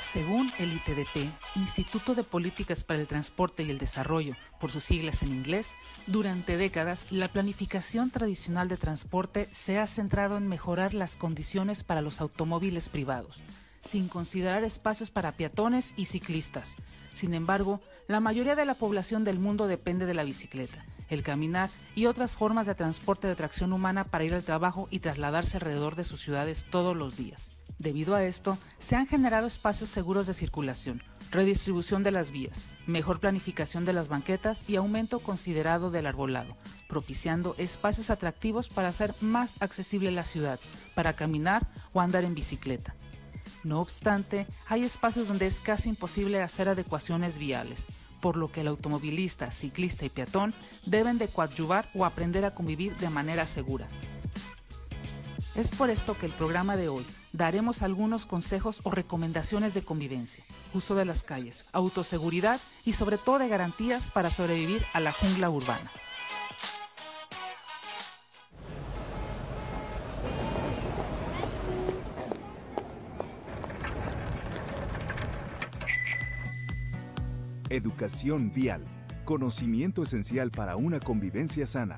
Según el ITDP, Instituto de Políticas para el Transporte y el Desarrollo, por sus siglas en inglés, durante décadas la planificación tradicional de transporte se ha centrado en mejorar las condiciones para los automóviles privados, sin considerar espacios para peatones y ciclistas. Sin embargo, la mayoría de la población del mundo depende de la bicicleta, el caminar y otras formas de transporte de tracción humana para ir al trabajo y trasladarse alrededor de sus ciudades todos los días. Debido a esto, se han generado espacios seguros de circulación, redistribución de las vías, mejor planificación de las banquetas y aumento considerado del arbolado, propiciando espacios atractivos para hacer más accesible la ciudad, para caminar o andar en bicicleta. No obstante, hay espacios donde es casi imposible hacer adecuaciones viales, por lo que el automovilista, ciclista y peatón deben de coadyuvar o aprender a convivir de manera segura. Es por esto que el programa de hoy daremos algunos consejos o recomendaciones de convivencia, uso de las calles, autoseguridad y sobre todo de garantías para sobrevivir a la jungla urbana. educación vial, conocimiento esencial para una convivencia sana.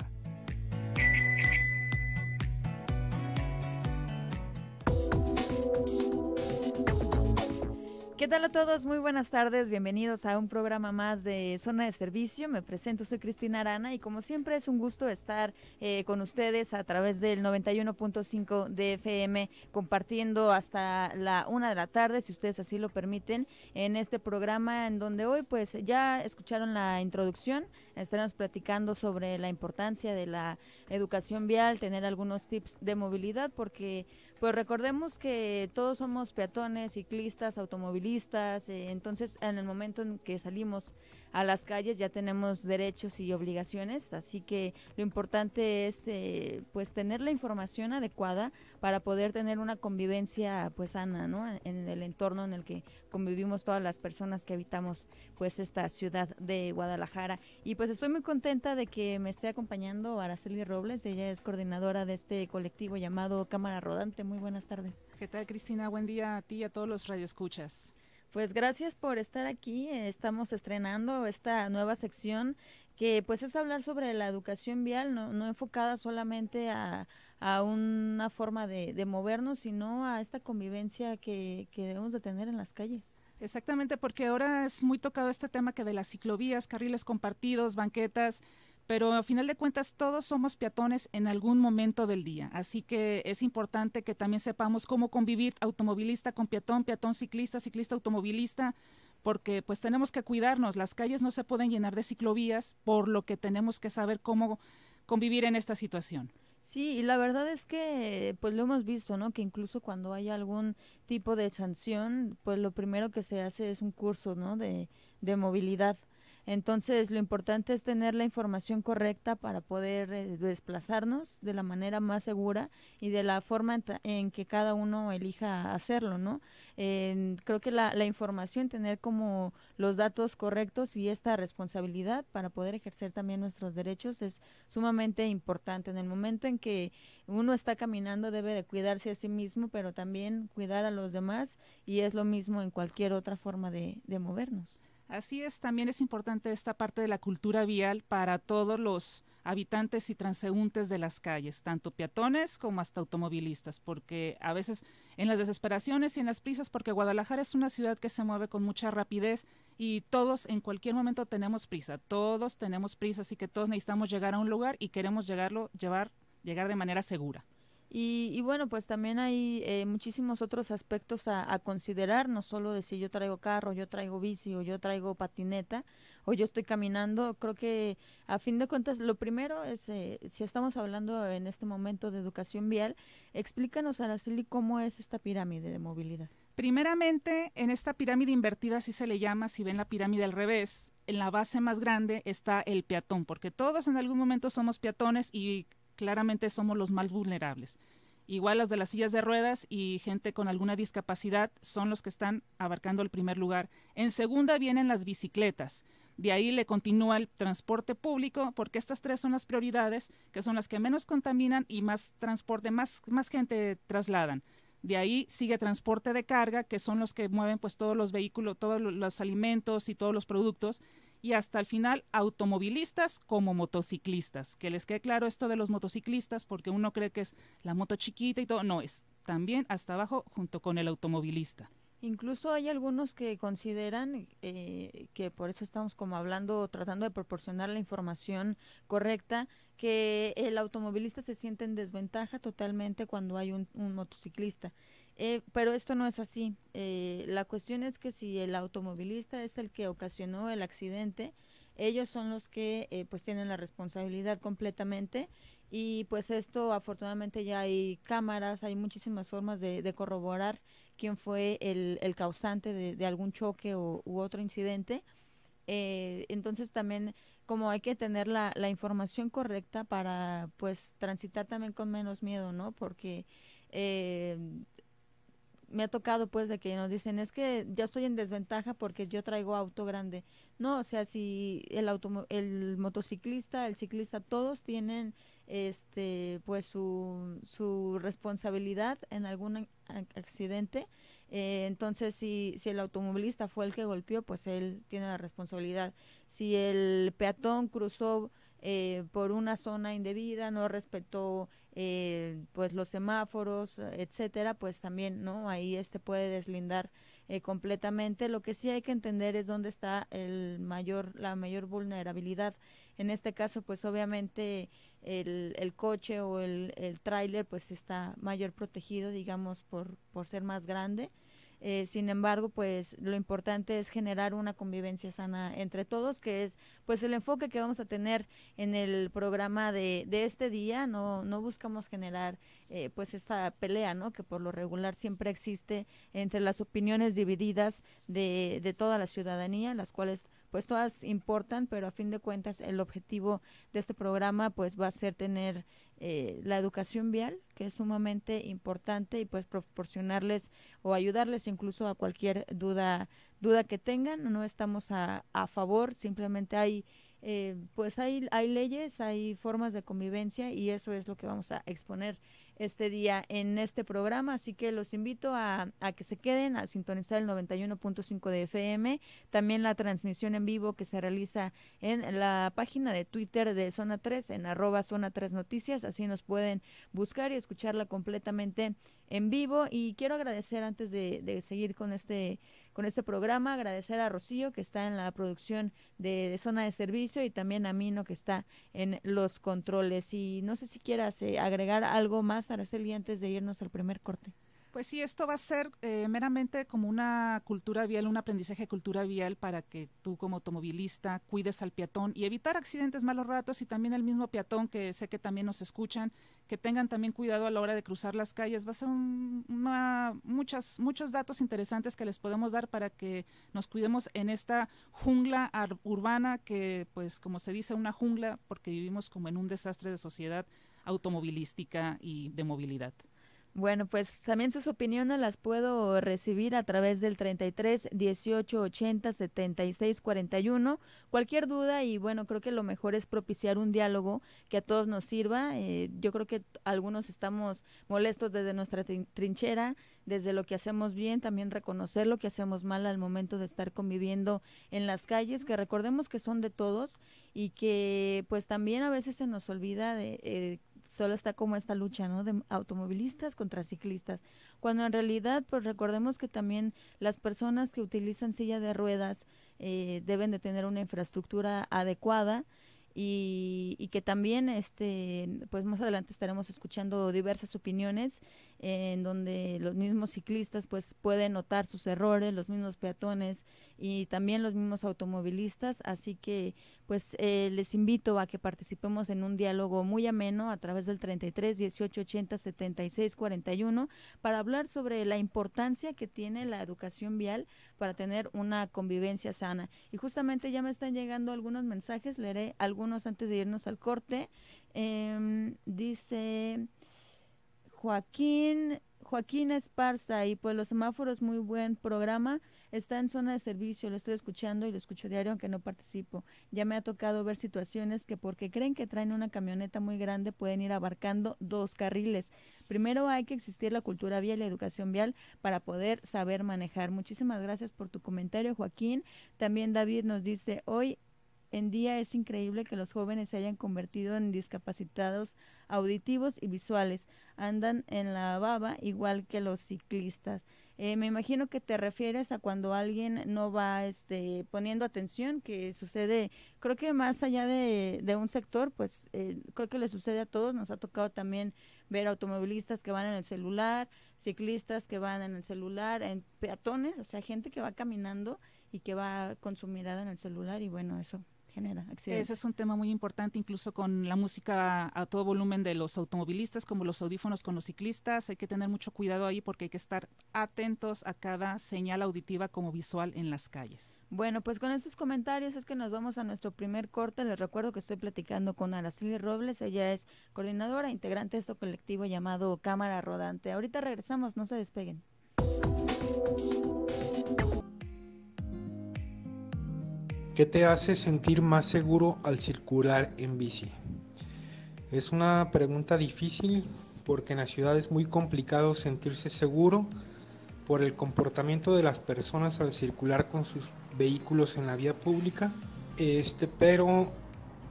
Hola a todos? Muy buenas tardes, bienvenidos a un programa más de Zona de Servicio. Me presento, soy Cristina Arana y como siempre es un gusto estar eh, con ustedes a través del 91.5 de FM compartiendo hasta la una de la tarde, si ustedes así lo permiten, en este programa en donde hoy pues ya escucharon la introducción Estaremos platicando sobre la importancia de la educación vial, tener algunos tips de movilidad, porque pues recordemos que todos somos peatones, ciclistas, automovilistas, eh, entonces en el momento en que salimos a las calles, ya tenemos derechos y obligaciones, así que lo importante es eh, pues tener la información adecuada para poder tener una convivencia pues sana, ¿no? En el entorno en el que convivimos todas las personas que habitamos pues esta ciudad de Guadalajara. Y pues estoy muy contenta de que me esté acompañando Araceli Robles, ella es coordinadora de este colectivo llamado Cámara Rodante. Muy buenas tardes. ¿Qué tal, Cristina? Buen día a ti y a todos los radioescuchas. Pues gracias por estar aquí. Eh, estamos estrenando esta nueva sección que pues es hablar sobre la educación vial, no, enfocada solamente a, una forma de, movernos, sino a esta convivencia que, que debemos de tener en las calles. Exactamente, porque ahora es muy tocado este tema que de las ciclovías, carriles compartidos, banquetas, pero a final de cuentas todos somos peatones en algún momento del día, así que es importante que también sepamos cómo convivir automovilista con peatón, peatón ciclista, ciclista automovilista, porque pues tenemos que cuidarnos, las calles no se pueden llenar de ciclovías, por lo que tenemos que saber cómo convivir en esta situación. Sí, y la verdad es que pues lo hemos visto, ¿no? Que incluso cuando hay algún tipo de sanción, pues lo primero que se hace es un curso, ¿no? De, de movilidad entonces, lo importante es tener la información correcta para poder eh, desplazarnos de la manera más segura y de la forma en, que cada uno elija hacerlo, ¿no? creo que la, la, información, tener como los datos correctos y esta responsabilidad para poder ejercer también nuestros derechos es sumamente importante. En el momento en que uno está caminando debe de cuidarse a sí mismo, pero también cuidar a los demás y es lo mismo en cualquier otra forma de, de movernos. Así es, también es importante esta parte de la cultura vial para todos los habitantes y transeúntes de las calles, tanto peatones como hasta automovilistas, porque a veces en las desesperaciones y en las prisas, porque Guadalajara es una ciudad que se mueve con mucha rapidez y todos en cualquier momento tenemos prisa, todos tenemos prisa, así que todos necesitamos llegar a un lugar y queremos llegarlo, llevar, llegar de manera segura. Y, bueno, pues también hay eh, muchísimos otros aspectos a, considerar, no solo de si yo traigo carro, yo traigo bici o yo traigo patineta o yo estoy caminando. Creo que a fin de cuentas lo primero es, eh, si estamos hablando en este momento de educación vial, explícanos, Araceli, cómo es esta pirámide de movilidad. Primeramente, en esta pirámide invertida, así se le llama, si ven la pirámide al revés, en la base más grande está el peatón, porque todos en algún momento somos peatones y claramente somos los más vulnerables. Igual los de las sillas de ruedas y gente con alguna discapacidad son los que están abarcando el primer lugar. En segunda vienen las bicicletas. De ahí le continúa el transporte público, porque estas tres son las prioridades, que son las que menos contaminan y más transporte, más, más gente trasladan. De ahí sigue transporte de carga, que son los que mueven pues todos los vehículos, todos los alimentos y todos los productos. Y hasta el final, automovilistas como motociclistas. Que les quede claro esto de los motociclistas, porque uno cree que es la moto chiquita y todo. No, es también hasta abajo junto con el automovilista. Incluso hay algunos que consideran eh, que por eso estamos como hablando, tratando de proporcionar la información correcta, que el automovilista se siente en desventaja totalmente cuando hay un, motociclista. Eh, pero esto no es así. Eh, la cuestión es que si el automovilista es el que ocasionó el accidente, ellos son los que pues tienen la responsabilidad completamente y pues esto afortunadamente ya hay cámaras, hay muchísimas formas de corroborar quién fue el, causante de, algún choque o, u otro incidente. Eh, entonces también como hay que tener la, información correcta para pues transitar también con menos miedo, ¿no? Porque eh, me ha tocado pues de que nos dicen es que ya estoy en desventaja porque yo traigo auto grande. No, o sea, si el, auto, el motociclista, el ciclista, todos tienen este pues su, responsabilidad en algún accidente eh, entonces si, si el automovilista fue el que golpeó pues él tiene la responsabilidad si el peatón cruzó eh, por una zona indebida, no respetó eh, pues los semáforos, etcétera, pues también, ¿no? Ahí este puede deslindar completamente. Lo que sí hay que entender es dónde está el mayor, la mayor vulnerabilidad en este caso, pues obviamente el, el coche o el, el tráiler pues está mayor protegido, digamos, por, por ser más grande. Eh, sin embargo, pues lo importante es generar una convivencia sana entre todos, que es pues el enfoque que vamos a tener en el programa de, de este día. No, no buscamos generar eh, pues esta pelea, ¿no? Que por lo regular siempre existe entre las opiniones divididas de, de toda la ciudadanía, las cuales pues todas importan, pero a fin de cuentas el objetivo de este programa pues va a ser tener eh, la educación vial, que es sumamente importante y pues proporcionarles o ayudarles incluso a cualquier duda duda que tengan. No estamos a, a favor, simplemente hay eh, pues hay hay leyes, hay formas de convivencia y eso es lo que vamos a exponer este día en este programa, así que los invito a, que se queden a sintonizar el 91.5 de FM, también la transmisión en vivo que se realiza en la página de Twitter de Zona 3, en arroba Zona 3 Noticias, así nos pueden buscar y escucharla completamente en vivo y quiero agradecer antes de, de seguir con este con este programa. Agradecer a Rocío, que está en la producción de, Zona de Servicio, y también a Mino, que está en los controles. Y no sé si quieras eh, agregar algo más, Araceli, antes de irnos al primer corte. Pues sí, esto va a ser eh, meramente como una cultura vial, un aprendizaje de cultura vial para que tú como automovilista cuides al peatón y evitar accidentes malos ratos y también el mismo peatón que sé que también nos escuchan, que tengan también cuidado a la hora de cruzar las calles. Va a ser un, muchas, muchos datos interesantes que les podemos dar para que nos cuidemos en esta jungla urbana que, pues como se dice, una jungla porque vivimos como en un desastre de sociedad automovilística y de movilidad. Bueno, pues también sus opiniones las puedo recibir a través del 33 18 80 76 41. Cualquier duda y bueno, creo que lo mejor es propiciar un diálogo que a todos nos sirva. Eh, yo creo que algunos estamos molestos desde nuestra trinchera, desde lo que hacemos bien, también reconocer lo que hacemos mal al momento de estar conviviendo en las calles, que recordemos que son de todos y que pues también a veces se nos olvida de... Eh, solo está como esta lucha, ¿no? De automovilistas contra ciclistas. Cuando en realidad, pues recordemos que también las personas que utilizan silla de ruedas eh, deben de tener una infraestructura adecuada. Y, que también este pues más adelante estaremos escuchando diversas opiniones en donde los mismos ciclistas pues pueden notar sus errores los mismos peatones y también los mismos automovilistas así que pues eh, les invito a que participemos en un diálogo muy ameno a través del 33 18 80 76 41 para hablar sobre la importancia que tiene la educación vial para tener una convivencia sana. Y justamente ya me están llegando algunos mensajes, leeré algunos antes de irnos al corte. Em, dice Joaquín, Joaquín Esparza y pues los semáforos, muy buen programa. Está en zona de servicio, lo estoy escuchando y lo escucho diario aunque no participo. Ya me ha tocado ver situaciones que porque creen que traen una camioneta muy grande pueden ir abarcando dos carriles. Primero hay que existir la cultura vial y la educación vial para poder saber manejar. Muchísimas gracias por tu comentario, Joaquín. También David nos dice, hoy en día es increíble que los jóvenes se hayan convertido en discapacitados auditivos y visuales. Andan en la baba igual que los ciclistas. Eh, me imagino que te refieres a cuando alguien no va este, poniendo atención, que sucede, creo que más allá de, un sector, pues eh, creo que le sucede a todos. Nos ha tocado también ver automovilistas que van en el celular, ciclistas que van en el celular, en peatones, o sea, gente que va caminando y que va con su mirada en el celular y bueno, eso genera Ese es un tema muy importante, incluso con la música a todo volumen de los automovilistas, como los audífonos con los ciclistas. Hay que tener mucho cuidado ahí porque hay que estar atentos a cada señal auditiva como visual en las calles. Bueno, pues con estos comentarios es que nos vamos a nuestro primer corte. Les recuerdo que estoy platicando con Araceli Robles. Ella es coordinadora, integrante de este colectivo llamado Cámara Rodante. Ahorita regresamos, no se despeguen. ¿Qué te hace sentir más seguro al circular en bici? Es una pregunta difícil porque en la ciudad es muy complicado sentirse seguro por el comportamiento de las personas al circular con sus vehículos en la vía pública. Este, pero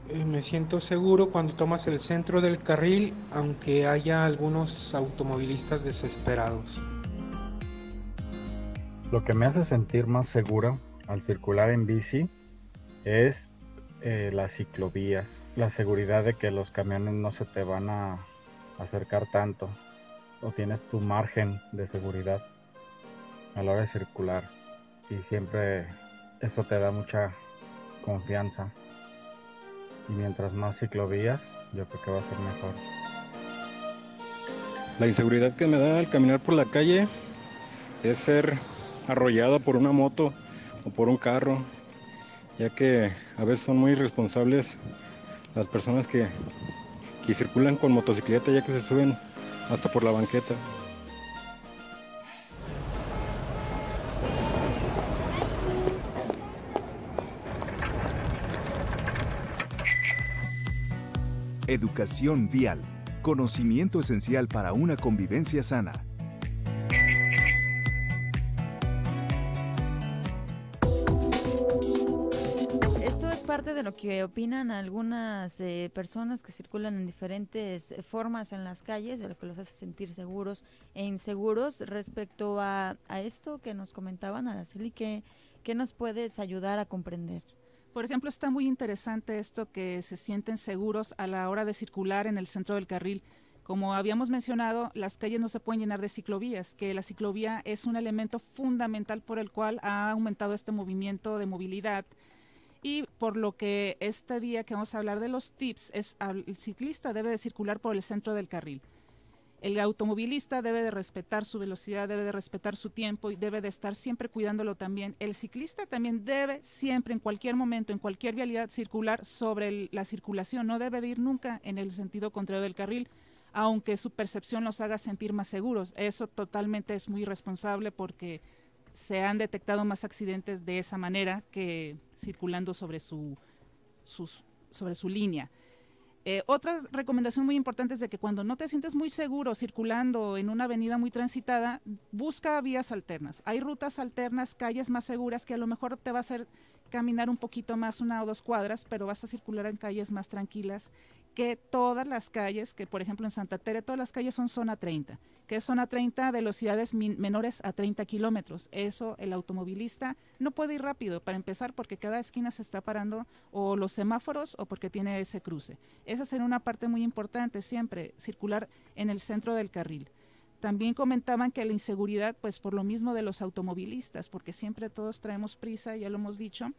eh, me siento seguro cuando tomas el centro del carril, aunque haya algunos automovilistas desesperados. Lo que me hace sentir más seguro al circular en bici es eh, las ciclovías, la seguridad de que los camiones no se te van a acercar tanto o tienes tu margen de seguridad a la hora de circular y siempre eso te da mucha confianza y mientras más ciclovías yo creo que va a ser mejor. La inseguridad que me da al caminar por la calle es ser arrollado por una moto o por un carro ya que a veces son muy irresponsables las personas que, que circulan con motocicleta, ya que se suben hasta por la banqueta. Educación vial, conocimiento esencial para una convivencia sana. ¿Qué opinan algunas eh, personas que circulan en diferentes eh, formas en las calles, de lo que los hace sentir seguros e inseguros respecto a, esto que nos comentaban, Araceli, ¿Qué que nos puedes ayudar a comprender. Por ejemplo, está muy interesante esto que se sienten seguros a la hora de circular en el centro del carril. Como habíamos mencionado, las calles no se pueden llenar de ciclovías, que la ciclovía es un elemento fundamental por el cual ha aumentado este movimiento de movilidad y por lo que este día que vamos a hablar de los tips es el ciclista debe de circular por el centro del carril. El automovilista debe de respetar su velocidad, debe de respetar su tiempo y debe de estar siempre cuidándolo también. El ciclista también debe siempre, en cualquier momento, en cualquier vialidad, circular sobre la circulación. No debe de ir nunca en el sentido contrario del carril, aunque su percepción los haga sentir más seguros. Eso totalmente es muy responsable porque se han detectado más accidentes de esa manera que circulando sobre su, sus, sobre su línea. Eh, otra recomendación muy importante es de que cuando no te sientes muy seguro circulando en una avenida muy transitada, busca vías alternas. Hay rutas alternas, calles más seguras que a lo mejor te va a hacer caminar un poquito más, una o dos cuadras, pero vas a circular en calles más tranquilas que todas las calles, que por ejemplo en Santa Tere, todas las calles son zona 30. que es zona 30? Velocidades menores a 30 kilómetros. Eso el automovilista no puede ir rápido, para empezar, porque cada esquina se está parando o los semáforos o porque tiene ese cruce. Esa será una parte muy importante siempre, circular en el centro del carril. También comentaban que la inseguridad, pues por lo mismo de los automovilistas, porque siempre todos traemos prisa, ya lo hemos dicho,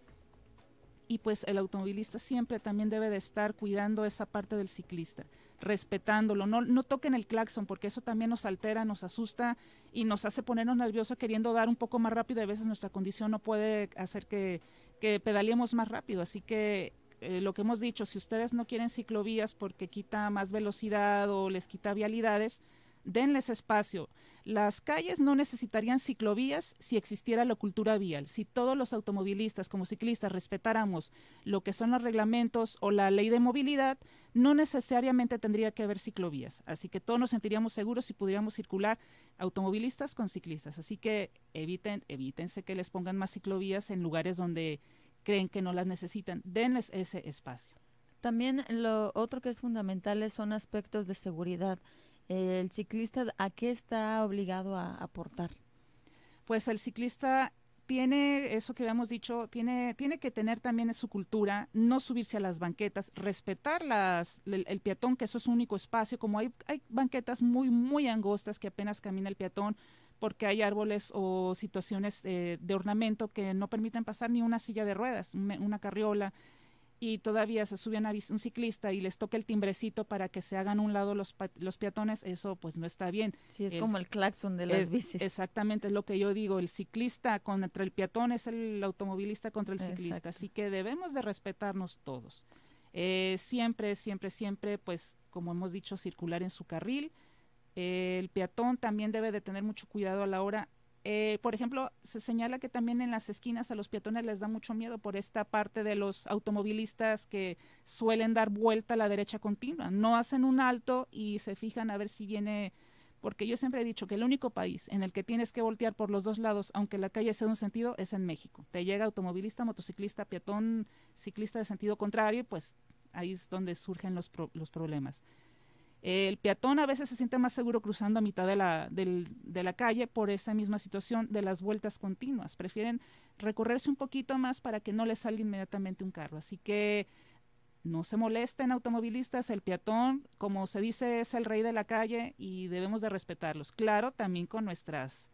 y pues el automovilista siempre también debe de estar cuidando esa parte del ciclista, respetándolo, no, no toquen el claxon porque eso también nos altera, nos asusta y nos hace ponernos nerviosos queriendo dar un poco más rápido, a veces nuestra condición no puede hacer que, que pedaleemos más rápido, así que eh, lo que hemos dicho, si ustedes no quieren ciclovías porque quita más velocidad o les quita vialidades, denles espacio. Las calles no necesitarían ciclovías si existiera la cultura vial. Si todos los automovilistas como ciclistas respetáramos lo que son los reglamentos o la ley de movilidad, no necesariamente tendría que haber ciclovías. Así que todos nos sentiríamos seguros si pudiéramos circular automovilistas con ciclistas. Así que eviten, evítense que les pongan más ciclovías en lugares donde creen que no las necesitan. Denles ese espacio. También lo otro que es fundamental son aspectos de seguridad el ciclista a qué está obligado a aportar? Pues el ciclista tiene eso que habíamos dicho, tiene, tiene que tener también su cultura, no subirse a las banquetas, respetar las, el, peatón, que eso es un único espacio, como hay, hay banquetas muy, muy angostas que apenas camina el peatón, porque hay árboles o situaciones eh, de ornamento que no permiten pasar ni una silla de ruedas, una carriola y todavía se sube a un ciclista y les toca el timbrecito para que se hagan un lado los, los peatones, eso pues no está bien. Sí, es, como el claxon de las bicis. Exactamente, es lo que yo digo, el ciclista contra el peatón es el automovilista contra el ciclista, así que debemos de respetarnos todos. Eh, siempre, siempre, siempre, pues como hemos dicho, circular en su carril. el peatón también debe de tener mucho cuidado a la hora eh, por ejemplo, se señala que también en las esquinas a los peatones les da mucho miedo por esta parte de los automovilistas que suelen dar vuelta a la derecha continua. No hacen un alto y se fijan a ver si viene, porque yo siempre he dicho que el único país en el que tienes que voltear por los dos lados, aunque la calle sea de un sentido, es en México. Te llega automovilista, motociclista, peatón, ciclista de sentido contrario, pues ahí es donde surgen los, los problemas el peatón a veces se siente más seguro cruzando a mitad de la, de la calle por esta misma situación de las vueltas continuas. Prefieren recorrerse un poquito más para que no les salga inmediatamente un carro. Así que no se molesten automovilistas, el peatón, como se dice, es el rey de la calle y debemos de respetarlos. Claro, también con nuestros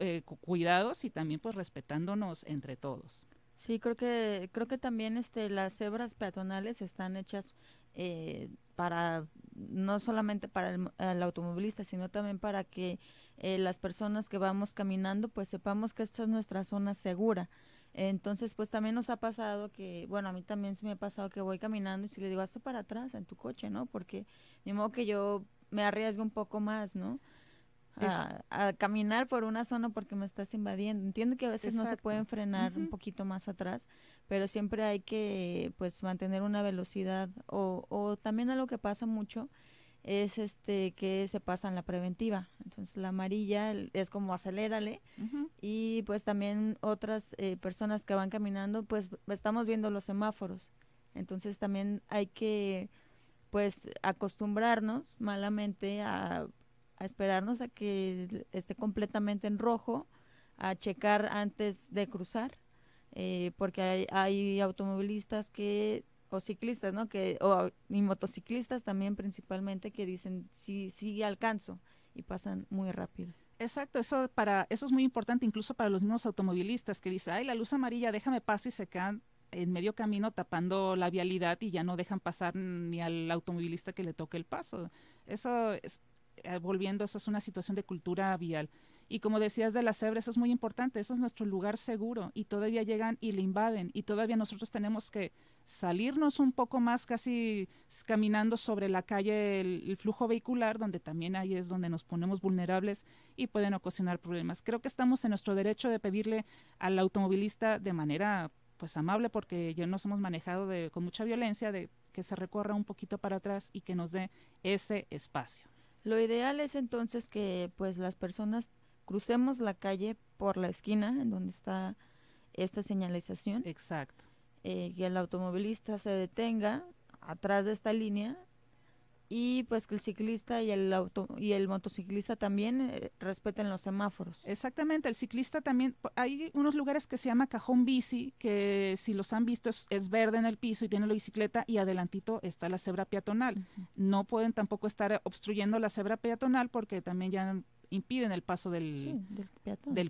eh, cuidados y también pues respetándonos entre todos. Sí, creo que creo que también este las cebras peatonales están hechas eh, para no solamente para el, automovilista, sino también para que eh, las personas que vamos caminando, pues sepamos que esta es nuestra zona segura. Entonces, pues también nos ha pasado que, bueno, a mí también se me ha pasado que voy caminando y si le digo, hasta para atrás en tu coche, ¿no? Porque de modo que yo me arriesgo un poco más, ¿no? a, caminar por una zona porque me estás invadiendo. Entiendo que a veces no se pueden frenar un poquito más atrás, pero siempre hay que pues mantener una velocidad o, o también algo que pasa mucho es este que se pasa en la preventiva. Entonces la amarilla es como acelérale y pues también otras eh, personas que van caminando pues estamos viendo los semáforos. Entonces también hay que pues acostumbrarnos malamente a a esperarnos a que esté completamente en rojo, a checar antes de cruzar, eh, porque hay, automovilistas que o ciclistas, ¿no? Que o y motociclistas también principalmente que dicen sí sí alcanzo y pasan muy rápido. Exacto, eso para eso es muy importante incluso para los mismos automovilistas que dicen, "Ay, la luz amarilla, déjame paso" y se quedan en medio camino tapando la vialidad y ya no dejan pasar ni al automovilista que le toque el paso. Eso es, eh, volviendo, eso es una situación de cultura vial. Y como decías de la cebra, eso es muy importante, eso es nuestro lugar seguro y todavía llegan y le invaden y todavía nosotros tenemos que salirnos un poco más casi caminando sobre la calle el, flujo vehicular, donde también ahí es donde nos ponemos vulnerables y pueden ocasionar problemas. Creo que estamos en nuestro derecho de pedirle al automovilista de manera pues amable porque ya nos hemos manejado con mucha violencia de que se recorra un poquito para atrás y que nos dé ese espacio. Lo ideal es entonces que pues las personas crucemos la calle por la esquina en donde está esta señalización. Exacto. Eh, que el automovilista se detenga atrás de esta línea y pues que el ciclista y el auto y el motociclista también eh, respeten los semáforos. Exactamente, el ciclista también hay unos lugares que se llama cajón bici que si los han visto es, verde en el piso y tiene la bicicleta y adelantito está la cebra peatonal. No pueden tampoco estar obstruyendo la cebra peatonal porque también ya impiden el paso del,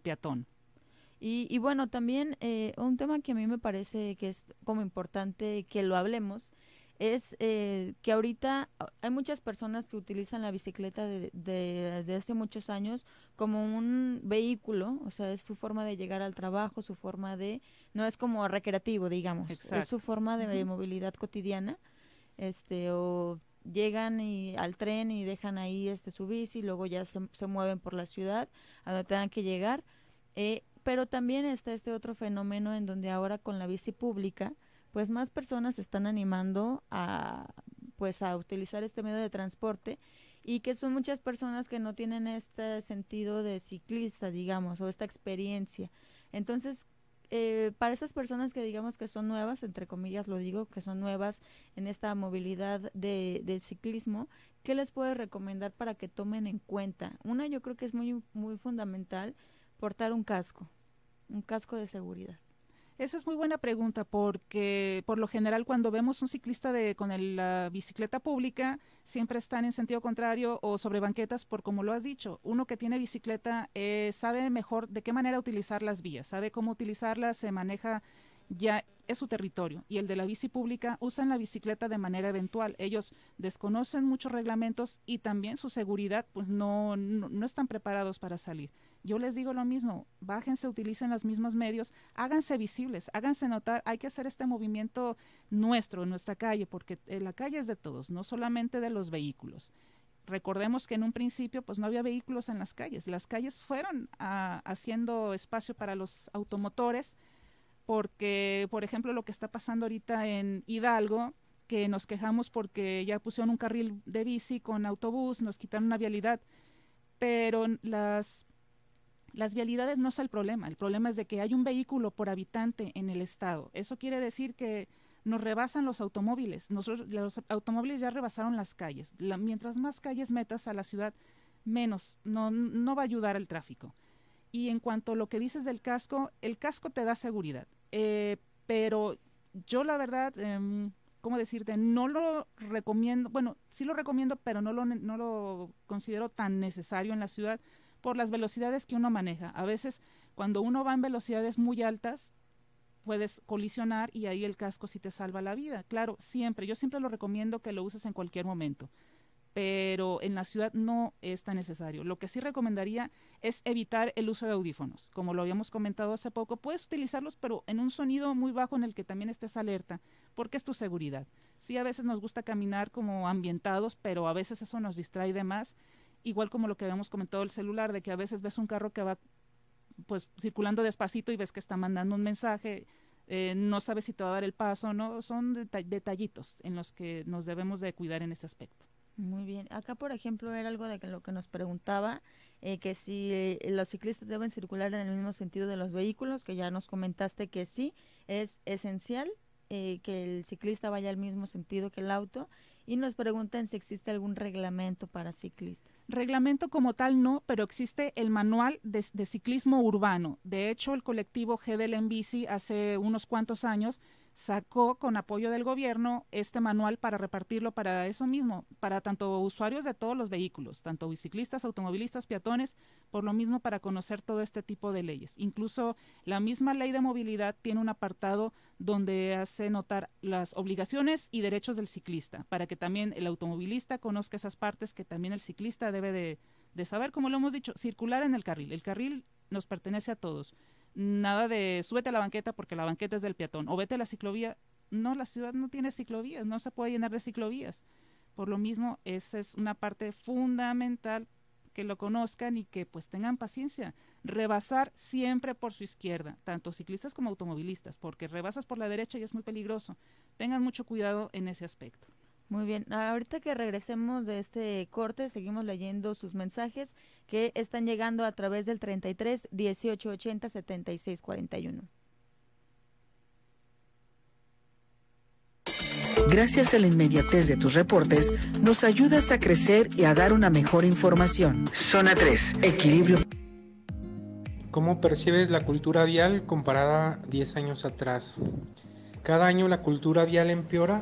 peatón. Y, bueno, también eh, un tema que a mí me parece que es como importante que lo hablemos es eh, que ahorita ah, hay muchas personas que utilizan la bicicleta desde hace muchos años como un vehículo, o sea, es su forma de llegar al trabajo, su forma de, no es como recreativo, digamos, es su forma de movilidad cotidiana, este, o llegan y al tren y dejan ahí este su bici, luego ya se, mueven por la ciudad a donde tengan que llegar, eh, pero también está este otro fenómeno en donde ahora con la bici pública, pues más personas se están animando a, pues, a utilizar este medio de transporte y que son muchas personas que no tienen este sentido de ciclista, digamos, o esta experiencia. Entonces, eh, para esas personas que digamos que son nuevas, entre comillas lo digo, que son nuevas en esta movilidad de, del ciclismo, ¿qué les puedo recomendar para que tomen en cuenta? Una, yo creo que es muy, muy fundamental portar un casco, un casco de seguridad. Esa es muy buena pregunta porque por lo general cuando vemos un ciclista de, con la bicicleta pública siempre están en sentido contrario o sobre banquetas por como lo has dicho. Uno que tiene bicicleta eh, sabe mejor de qué manera utilizar las vías, sabe cómo utilizarlas, se maneja ya es su territorio y el de la bici pública usan la bicicleta de manera eventual. Ellos desconocen muchos reglamentos y también su seguridad, pues no, están preparados para salir. Yo les digo lo mismo, bájense, utilicen los mismos medios, háganse visibles, háganse notar, hay que hacer este movimiento nuestro, en nuestra calle, porque eh, la calle es de todos, no solamente de los vehículos. Recordemos que en un principio pues no había vehículos en las calles, las calles fueron ah, haciendo espacio para los automotores, porque, por ejemplo, lo que está pasando ahorita en Hidalgo, que nos quejamos porque ya pusieron un carril de bici con autobús, nos quitaron una vialidad, pero las, las vialidades no es el problema, el problema es de que hay un vehículo por habitante en el estado. Eso quiere decir que nos rebasan los automóviles, nosotros, los automóviles ya rebasaron las calles. mientras más calles metas a la ciudad, menos, no, no va a ayudar al tráfico. Y en cuanto a lo que dices del casco, el casco te da seguridad eh, pero yo la verdad, em, ¿cómo decirte? No lo recomiendo, bueno, sí lo recomiendo, pero no lo, no lo considero tan necesario en la ciudad por las velocidades que uno maneja. A veces cuando uno va en velocidades muy altas, puedes colisionar y ahí el casco sí te salva la vida. Claro, siempre, yo siempre lo recomiendo que lo uses en cualquier momento pero en la ciudad no es tan necesario. Lo que sí recomendaría es evitar el uso de audífonos. Como lo habíamos comentado hace poco, puedes utilizarlos, pero en un sonido muy bajo en el que también estés alerta, porque es tu seguridad. Sí, a veces nos gusta caminar como ambientados, pero a veces eso nos distrae de más. Igual como lo que habíamos comentado el celular, de que a veces ves un carro que va pues circulando despacito y ves que está mandando un mensaje, eh, no sabes si te va a dar el paso, ¿no? Son detallitos en los que nos debemos de cuidar en ese aspecto. Muy bien. Acá, por ejemplo, era algo de que lo que nos preguntaba, eh, que si eh, los ciclistas deben circular en el mismo sentido de los vehículos, que ya nos comentaste que sí, es esencial eh, que el ciclista vaya al mismo sentido que el auto y nos preguntan si existe algún reglamento para ciclistas. Reglamento como tal no, pero existe el manual de, de ciclismo urbano. De hecho, el colectivo GDL en bici hace unos cuantos años sacó con apoyo del gobierno este manual para repartirlo para eso mismo, para tanto usuarios de todos los vehículos, tanto biciclistas, automovilistas, peatones, por lo mismo para conocer todo este tipo de leyes. Incluso la misma ley de movilidad tiene un apartado donde hace notar las obligaciones y derechos del ciclista, para que también el automovilista conozca esas partes que también el ciclista debe de, de saber, como lo hemos dicho, circular en el carril. El carril nos pertenece a todos nada de súbete a la banqueta porque la banqueta es del peatón o vete a la ciclovía. No, la ciudad no tiene ciclovías, no se puede llenar de ciclovías. Por lo mismo, esa es una parte fundamental que lo conozcan y que pues tengan paciencia. Rebasar siempre por su izquierda, tanto ciclistas como automovilistas, porque rebasas por la derecha y es muy peligroso. Tengan mucho cuidado en ese aspecto. Muy bien, ahorita que regresemos de este corte, seguimos leyendo sus mensajes que están llegando a través del 33 18 80 76 41. Gracias a la inmediatez de tus reportes, nos ayudas a crecer y a dar una mejor información. Zona 3, equilibrio. ¿Cómo percibes la cultura vial comparada 10 años atrás? Cada año la cultura vial empeora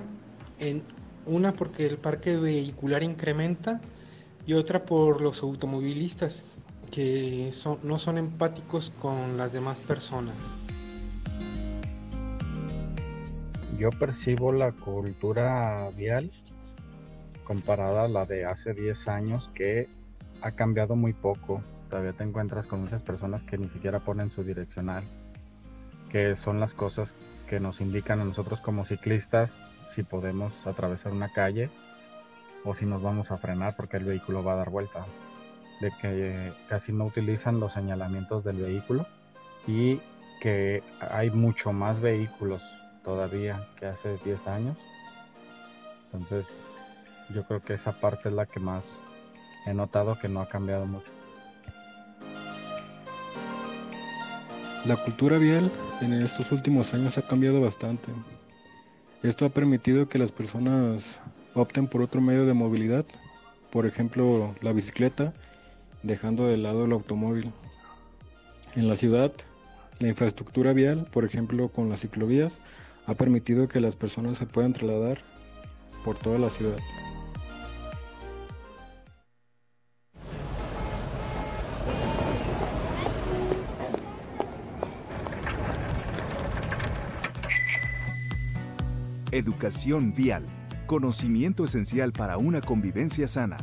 en una porque el parque vehicular incrementa y otra por los automovilistas que no son empáticos con las demás personas. Yo percibo la cultura vial comparada a la de hace 10 años que ha cambiado muy poco. Todavía te encuentras con muchas personas que ni siquiera ponen su direccional, que son las cosas que nos indican a nosotros como ciclistas si podemos atravesar una calle o si nos vamos a frenar porque el vehículo va a dar vuelta. De que casi no utilizan los señalamientos del vehículo y que hay mucho más vehículos todavía que hace 10 años. Entonces yo creo que esa parte es la que más he notado que no ha cambiado mucho. La cultura vial en estos últimos años ha cambiado bastante. Esto ha permitido que las personas opten por otro medio de movilidad, por ejemplo la bicicleta, dejando de lado el automóvil. En la ciudad, la infraestructura vial, por ejemplo con las ciclovías, ha permitido que las personas se puedan trasladar por toda la ciudad. Educación vial, conocimiento esencial para una convivencia sana.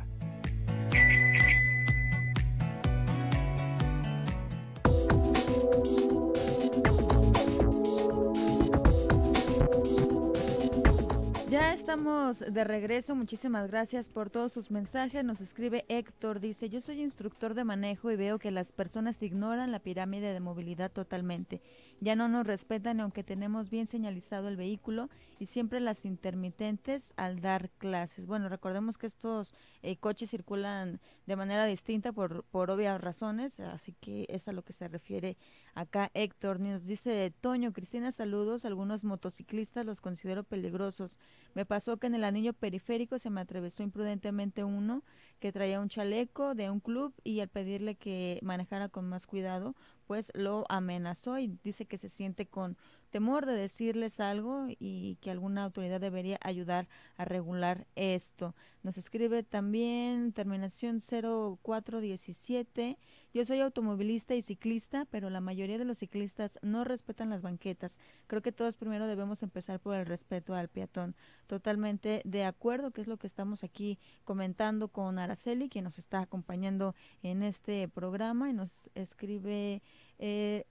estamos de regreso. Muchísimas gracias por todos sus mensajes. Nos escribe Héctor, dice, yo soy instructor de manejo y veo que las personas ignoran la pirámide de movilidad totalmente. Ya no nos respetan aunque tenemos bien señalizado el vehículo y siempre las intermitentes al dar clases. Bueno, recordemos que estos eh, coches circulan de manera distinta por, por obvias razones, así que es a lo que se refiere Acá Héctor nos dice, Toño, Cristina, saludos. Algunos motociclistas los considero peligrosos. Me pasó que en el anillo periférico se me atravesó imprudentemente uno que traía un chaleco de un club y al pedirle que manejara con más cuidado, pues lo amenazó y dice que se siente con temor de decirles algo y que alguna autoridad debería ayudar a regular esto. Nos escribe también terminación 0417. Yo soy automovilista y ciclista, pero la mayoría de los ciclistas no respetan las banquetas. Creo que todos primero debemos empezar por el respeto al peatón. Totalmente de acuerdo, que es lo que estamos aquí comentando con Araceli, quien nos está acompañando en este programa y nos escribe eh,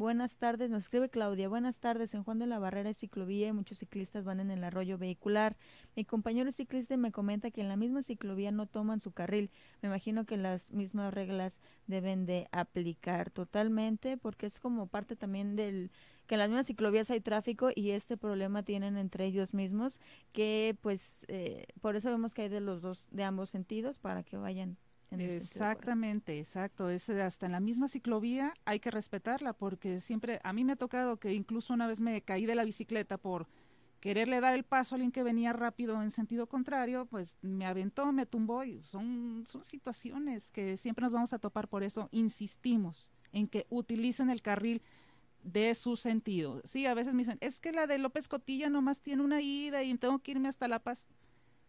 Buenas tardes, nos escribe Claudia. Buenas tardes, en Juan de la Barrera hay ciclovía y muchos ciclistas van en el arroyo vehicular. Mi compañero ciclista me comenta que en la misma ciclovía no toman su carril. Me imagino que las mismas reglas deben de aplicar totalmente porque es como parte también del que en las mismas ciclovías hay tráfico y este problema tienen entre ellos mismos que pues eh, por eso vemos que hay de los dos de ambos sentidos para que vayan Exactamente, exacto. Es eh, hasta en la misma ciclovía hay que respetarla porque siempre a mí me ha tocado que incluso una vez me caí de la bicicleta por quererle dar el paso a alguien que venía rápido en sentido contrario, pues me aventó, me tumbó y son, son situaciones que siempre nos vamos a topar. Por eso insistimos en que utilicen el carril de su sentido. Sí, a veces me dicen, es que la de López Cotilla nomás tiene una ida y tengo que irme hasta La Paz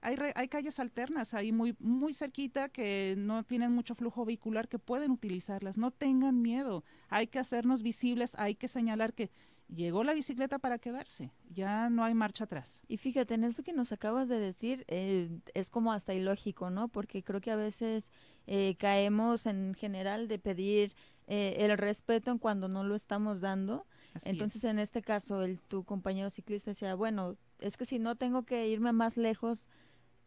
hay, hay calles alternas ahí muy, muy cerquita que no tienen mucho flujo vehicular, que pueden utilizarlas. No tengan miedo, hay que hacernos visibles, hay que señalar que llegó la bicicleta para quedarse, ya no hay marcha atrás. Y fíjate, en eso que nos acabas de decir, eh, es como hasta ilógico, ¿no? Porque creo que a veces eh, caemos en general de pedir eh, el respeto en cuando no lo estamos dando. Entonces, en este caso, el, tu compañero ciclista decía, bueno, es que si no tengo que irme más lejos,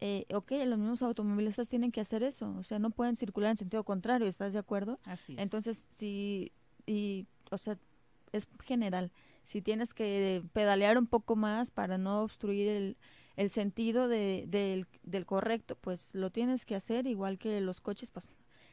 eh, ok, los mismos automovilistas tienen que hacer eso, o sea, no pueden circular en sentido contrario, ¿estás de acuerdo? Así Entonces, sí, y, o sea, es general. Si tienes que pedalear un poco más para no obstruir el, el sentido de, del, del correcto, pues lo tienes que hacer igual que los coches, pues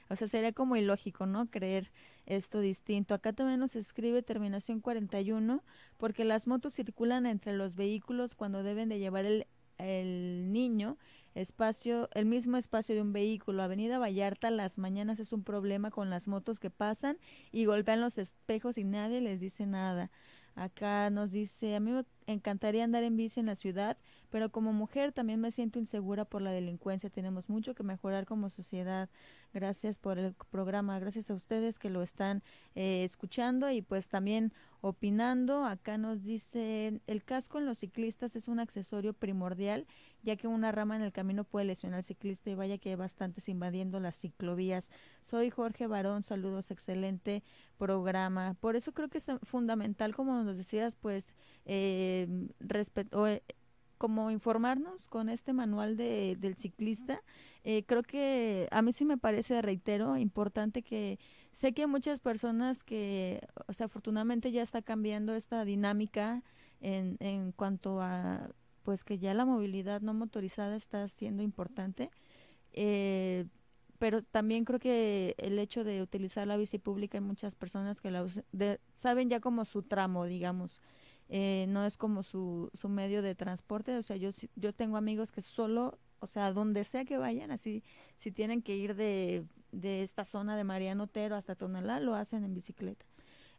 o sea, sería como ilógico, ¿no? Creer esto distinto. Acá también nos escribe terminación 41, porque las motos circulan entre los vehículos cuando deben de llevar el el niño, espacio, el mismo espacio de un vehículo. Avenida Vallarta, las mañanas es un problema con las motos que pasan y golpean los espejos y nadie les dice nada. Acá nos dice, a mí encantaría andar en bici en la ciudad, pero como mujer también me siento insegura por la delincuencia. Tenemos mucho que mejorar como sociedad. Gracias por el programa, gracias a ustedes que lo están eh, escuchando y pues también opinando. Acá nos dice, el casco en los ciclistas es un accesorio primordial, ya que una rama en el camino puede lesionar al ciclista y vaya que hay bastantes invadiendo las ciclovías. Soy Jorge Barón, saludos, excelente programa. Por eso creo que es fundamental, como nos decías, pues... Eh, eh, respeto eh, como informarnos con este manual de, del ciclista. Eh, creo que a mí sí me parece, reitero, importante que sé que hay muchas personas que, o sea, afortunadamente ya está cambiando esta dinámica en, en cuanto a, pues que ya la movilidad no motorizada está siendo importante. pero también creo que el hecho de utilizar la bici pública hay muchas personas que la saben ya como su tramo, digamos. Eh, no es como su, su medio de transporte, o sea, yo, yo tengo amigos que solo, o sea, donde sea que vayan, así, si tienen que ir de, de esta zona de Mariano Otero hasta Tonalá, lo hacen en bicicleta.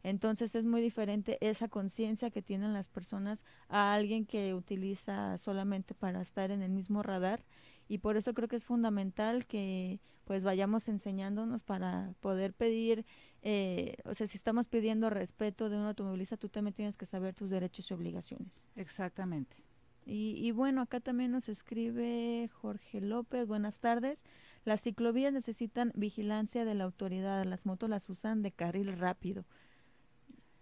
Entonces es muy diferente esa conciencia que tienen las personas a alguien que utiliza solamente para estar en el mismo radar y por eso creo que es fundamental que pues vayamos enseñándonos para poder pedir eh, o sea, si estamos pidiendo respeto de un automovilista, tú también tienes que saber tus derechos y obligaciones. Exactamente. Y, y, bueno, acá también nos escribe Jorge López, buenas tardes. Las ciclovías necesitan vigilancia de la autoridad, las motos las usan de carril rápido.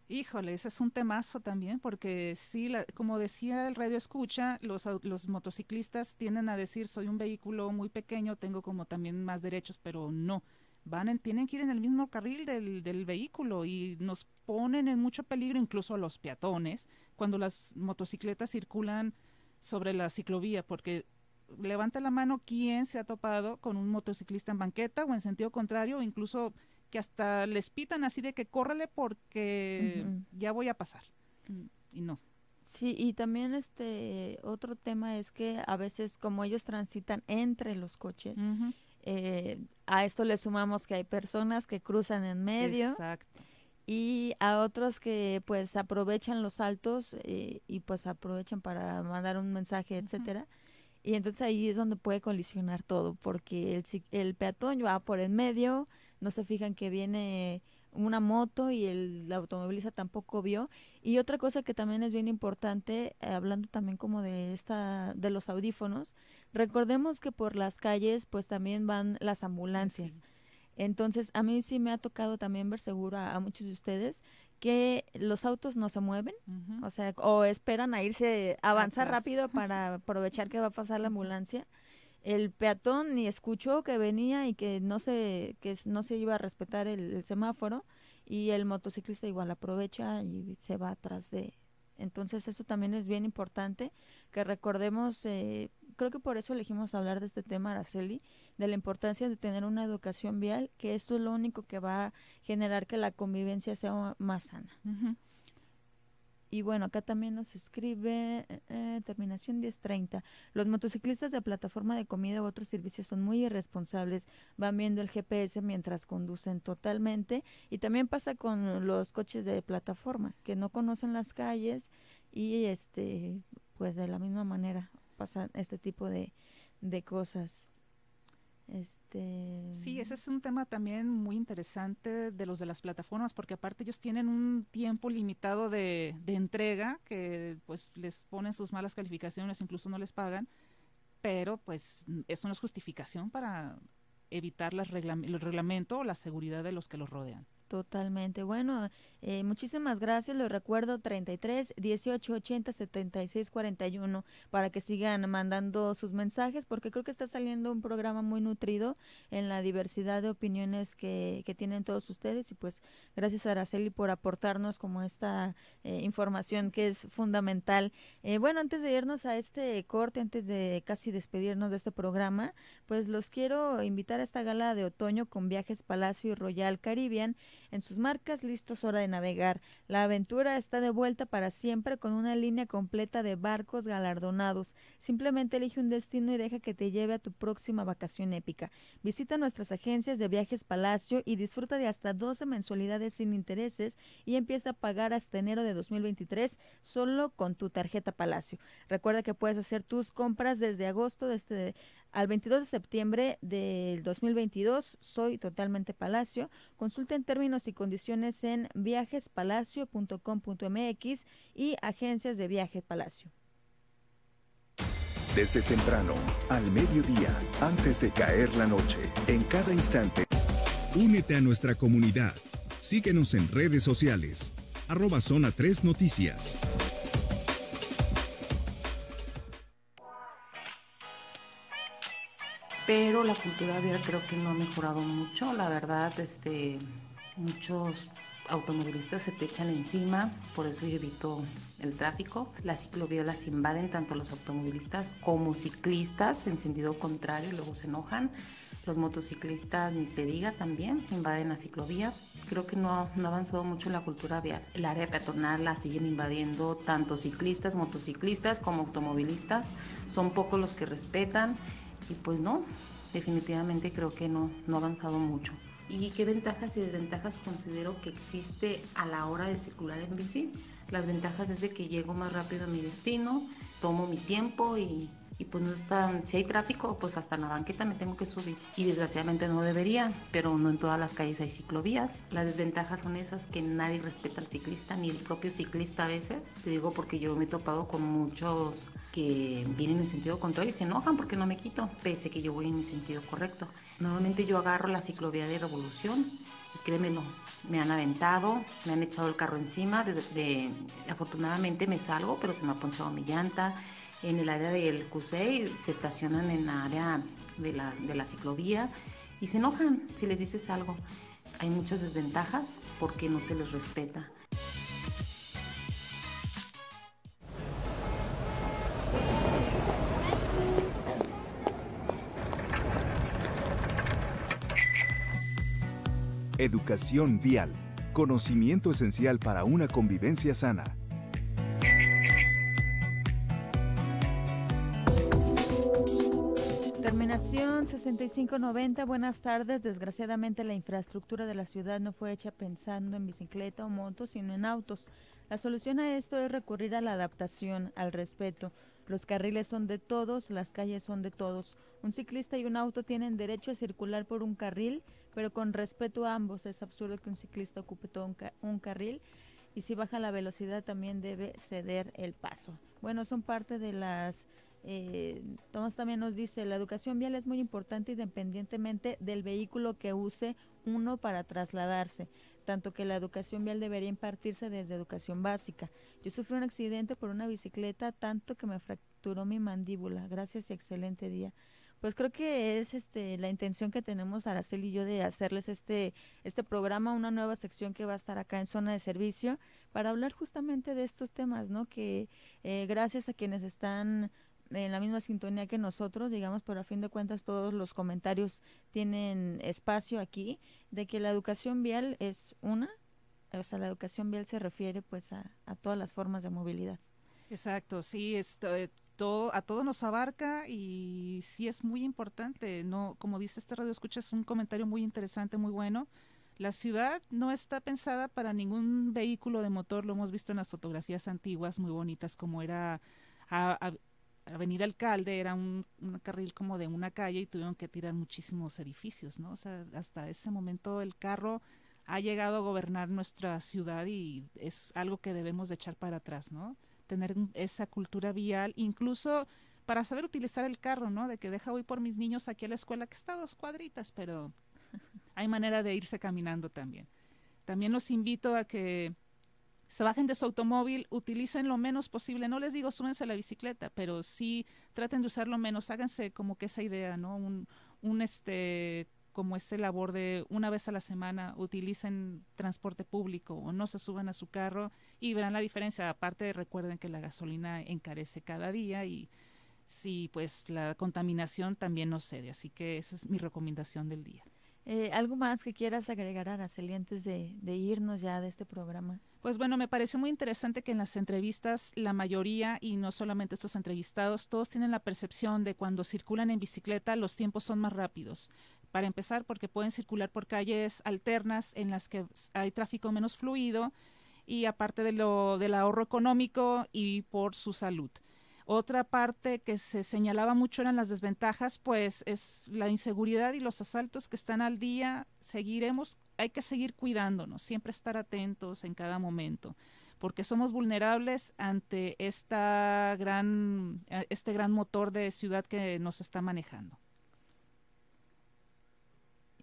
Híjole, ese es un temazo también, porque sí, como decía el radio escucha, los, los motociclistas tienden a decir, soy un vehículo muy pequeño, tengo como también más derechos, pero no van tienen que ir en el mismo carril del, del, vehículo y nos ponen en mucho peligro incluso a los peatones cuando las motocicletas circulan sobre la ciclovía, porque levanta la mano quién se ha topado con un motociclista en banqueta o en sentido contrario, o incluso que hasta les pitan así de que córrele porque ya voy a pasar. Mm. Y no, Sí, y también este otro tema es que a veces como ellos transitan entre los coches, eh, a esto le sumamos que hay personas que cruzan en medio. Y a otros que pues aprovechan los saltos eh, y pues aprovechan para mandar un mensaje, etcétera. Y entonces ahí es donde puede colisionar todo, porque el, el peatón va por en medio, no se fijan que viene una moto y el automovilista tampoco vio. Y otra cosa que también es bien importante, eh, hablando también como de esta, de los audífonos, recordemos que por las calles pues también van las ambulancias. Entonces, a mí sí me ha tocado también ver seguro a, muchos de ustedes que los autos no se mueven, o sea, o esperan a irse, avanzar rápido para aprovechar que va a pasar la ambulancia el peatón ni escuchó que venía y que no se, que no se iba a respetar el, semáforo y el motociclista igual aprovecha y se va atrás de. Entonces eso también es bien importante que recordemos, eh, creo que por eso elegimos hablar de este tema, Araceli, de la importancia de tener una educación vial, que esto es lo único que va a generar que la convivencia sea más sana. Y bueno, acá también nos escribe eh, eh terminación 1030. Los motociclistas de plataforma de comida u otros servicios son muy irresponsables. Van viendo el GPS mientras conducen totalmente. Y también pasa con los coches de plataforma, que no conocen las calles y este pues de la misma manera pasan este tipo de, de cosas. Este... Sí, ese es un tema también muy interesante de los de las plataformas, porque aparte ellos tienen un tiempo limitado de, de entrega, que pues les ponen sus malas calificaciones, incluso no les pagan, pero pues eso no es justificación para evitar las el reglamento o la seguridad de los que los rodean. Totalmente. Bueno, eh, muchísimas gracias. Les recuerdo 33 18 80 76 41 para que sigan mandando sus mensajes porque creo que está saliendo un programa muy nutrido en la diversidad de opiniones que, que tienen todos ustedes y pues gracias a Araceli por aportarnos como esta eh, información que es fundamental. Eh, bueno, antes de irnos a este corte, antes de casi despedirnos de este programa, pues los quiero invitar a esta gala de otoño con Viajes Palacio y Royal Caribbean en sus marcas, listos, hora de navegar. La aventura está de vuelta para siempre con una línea completa de barcos galardonados. Simplemente elige un destino y deja que te lleve a tu próxima vacación épica. Visita nuestras agencias de viajes Palacio y disfruta de hasta 12 mensualidades sin intereses y empieza a pagar hasta enero de 2023 solo con tu tarjeta Palacio. Recuerda que puedes hacer tus compras desde agosto de este al 22 de septiembre del 2022, soy totalmente Palacio. en términos y condiciones en viajespalacio.com.mx y agencias de viaje Palacio. Desde temprano, al mediodía, antes de caer la noche, en cada instante. Únete a nuestra comunidad. Síguenos en redes sociales. Arroba Zona 3 Noticias. pero la cultura vial creo que no ha mejorado mucho, la verdad, este, muchos automovilistas se te echan encima, por eso yo evito el tráfico. Las ciclovías las invaden tanto los automovilistas como ciclistas en sentido contrario, luego se enojan. Los motociclistas, ni se diga también, invaden la ciclovía. Creo que no, no ha avanzado mucho la cultura vial. El área peatonal la siguen invadiendo tanto ciclistas, motociclistas como automovilistas. Son pocos los que respetan y pues no, definitivamente creo que no, no ha avanzado mucho. ¿Y qué ventajas y desventajas considero que existe a la hora de circular en bici? Las ventajas es de que llego más rápido a mi destino, tomo mi tiempo y y pues no están, si hay tráfico, pues hasta la banqueta me tengo que subir. Y desgraciadamente no debería, pero no en todas las calles hay ciclovías. Las desventajas son esas que nadie respeta al ciclista, ni el propio ciclista a veces. Te digo porque yo me he topado con muchos que vienen en sentido contrario y se enojan porque no me quito, pese que yo voy en mi sentido correcto. Normalmente yo agarro la ciclovía de Revolución y no me han aventado, me han echado el carro encima, de, afortunadamente me salgo, pero se me ha ponchado mi llanta en el área del CUSEI, se estacionan en el área de la, de la ciclovía y se enojan si les dices algo. Hay muchas desventajas porque no se les respeta. Educación vial, conocimiento esencial para una convivencia sana. 6590, buenas tardes. Desgraciadamente la infraestructura de la ciudad no fue hecha pensando en bicicleta o moto, sino en autos. La solución a esto es recurrir a la adaptación, al respeto. Los carriles son de todos, las calles son de todos. Un ciclista y un auto tienen derecho a circular por un carril, pero con respeto a ambos. Es absurdo que un ciclista ocupe todo un carril y si baja la velocidad también debe ceder el paso. Bueno, son parte de las eh, Tomás también nos dice, la educación vial es muy importante independientemente del vehículo que use uno para trasladarse, tanto que la educación vial debería impartirse desde educación básica. Yo sufrí un accidente por una bicicleta, tanto que me fracturó mi mandíbula. Gracias y excelente día. Pues creo que es este la intención que tenemos Araceli y yo de hacerles este este programa, una nueva sección que va a estar acá en zona de servicio para hablar justamente de estos temas, ¿no? Que eh, gracias a quienes están en la misma sintonía que nosotros, digamos, pero a fin de cuentas todos los comentarios tienen espacio aquí, de que la educación vial es una, o sea, la educación vial se refiere pues a, todas las formas de movilidad. Exacto, sí, esto, eh, todo, a todo nos abarca y sí es muy importante, no, como dice este radio escucha, es un comentario muy interesante, muy bueno. La ciudad no está pensada para ningún vehículo de motor, lo hemos visto en las fotografías antiguas muy bonitas, como era a, Avenida Alcalde era un, carril como de una calle y tuvieron que tirar muchísimos edificios, ¿no? O sea, hasta ese momento el carro ha llegado a gobernar nuestra ciudad y es algo que debemos de echar para atrás, ¿no? Tener esa cultura vial, incluso para saber utilizar el carro, ¿no? De que deja hoy por mis niños aquí a la escuela, que está a dos cuadritas, pero hay manera de irse caminando también. También los invito a que se bajen de su automóvil, utilicen lo menos posible. No les digo súbense a la bicicleta, pero sí traten de usarlo menos, háganse como que esa idea, ¿no? Un, este como ese labor de una vez a la semana utilicen transporte público o no se suban a su carro y verán la diferencia. Aparte recuerden que la gasolina encarece cada día y sí, pues la contaminación también no cede. Así que esa es mi recomendación del día. Eh, ¿Algo más que quieras agregar, Araceli, antes de irnos ya de este programa? Pues bueno, me parece muy interesante que en las entrevistas la mayoría, y no solamente estos entrevistados, todos tienen la percepción de cuando circulan en bicicleta los tiempos son más rápidos. Para empezar, porque pueden circular por calles alternas en las que hay tráfico menos fluido y aparte de lo, del ahorro económico y por su salud. Otra parte que se señalaba mucho eran las desventajas, pues es la inseguridad y los asaltos que están al día. Seguiremos hay que seguir cuidándonos, siempre estar atentos en cada momento, porque somos vulnerables ante esta gran, eh, este gran motor de ciudad que nos está manejando.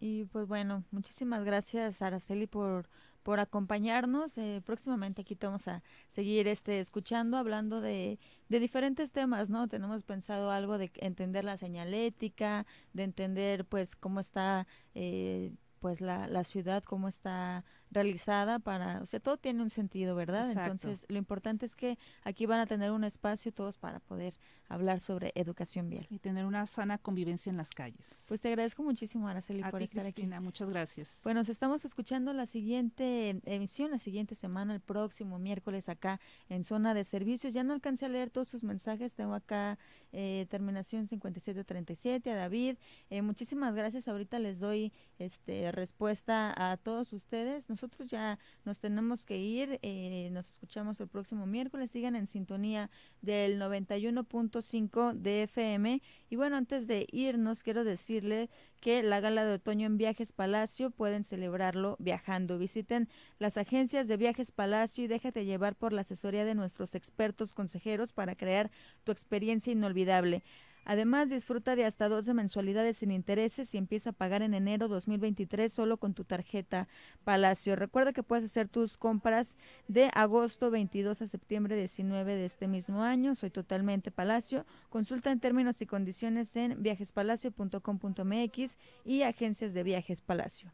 Y pues bueno, muchísimas gracias Araceli por, por acompañarnos. Eh, próximamente aquí te vamos a seguir este, escuchando, hablando de, de diferentes temas, ¿no? Tenemos pensado algo de entender la señalética, de entender pues cómo está... Eh, pues la, la ciudad, cómo está realizada para, o sea, todo tiene un sentido, ¿verdad? Entonces, lo importante es que aquí van a tener un espacio todos para poder hablar sobre educación vial. Y tener una sana convivencia en las calles. Pues te agradezco muchísimo, Araceli, por estar aquí. Muchas gracias. Bueno, nos estamos escuchando la siguiente emisión, la siguiente semana, el próximo miércoles, acá en zona de servicios. Ya no alcancé a leer todos sus mensajes, tengo acá eh, terminación 5737, a David. Eh, muchísimas gracias, ahorita les doy este respuesta a todos ustedes nosotros ya nos tenemos que ir. Eh, nos escuchamos el próximo miércoles. Sigan en sintonía del 91.5 de FM. Y bueno, antes de irnos, quiero decirle que la gala de otoño en Viajes Palacio pueden celebrarlo viajando. Visiten las agencias de Viajes Palacio y déjate llevar por la asesoría de nuestros expertos consejeros para crear tu experiencia inolvidable. Además, disfruta de hasta 12 mensualidades sin intereses y empieza a pagar en enero 2023 solo con tu tarjeta Palacio. Recuerda que puedes hacer tus compras de agosto 22 a septiembre 19 de este mismo año. Soy totalmente Palacio. Consulta en términos y condiciones en viajespalacio.com.mx y agencias de viajes Palacio.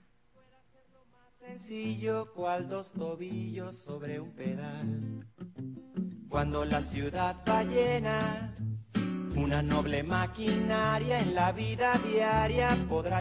Sencillo cual dos tobillos sobre un pedal. Cuando la ciudad va llena una noble maquinaria en la vida diaria podrá...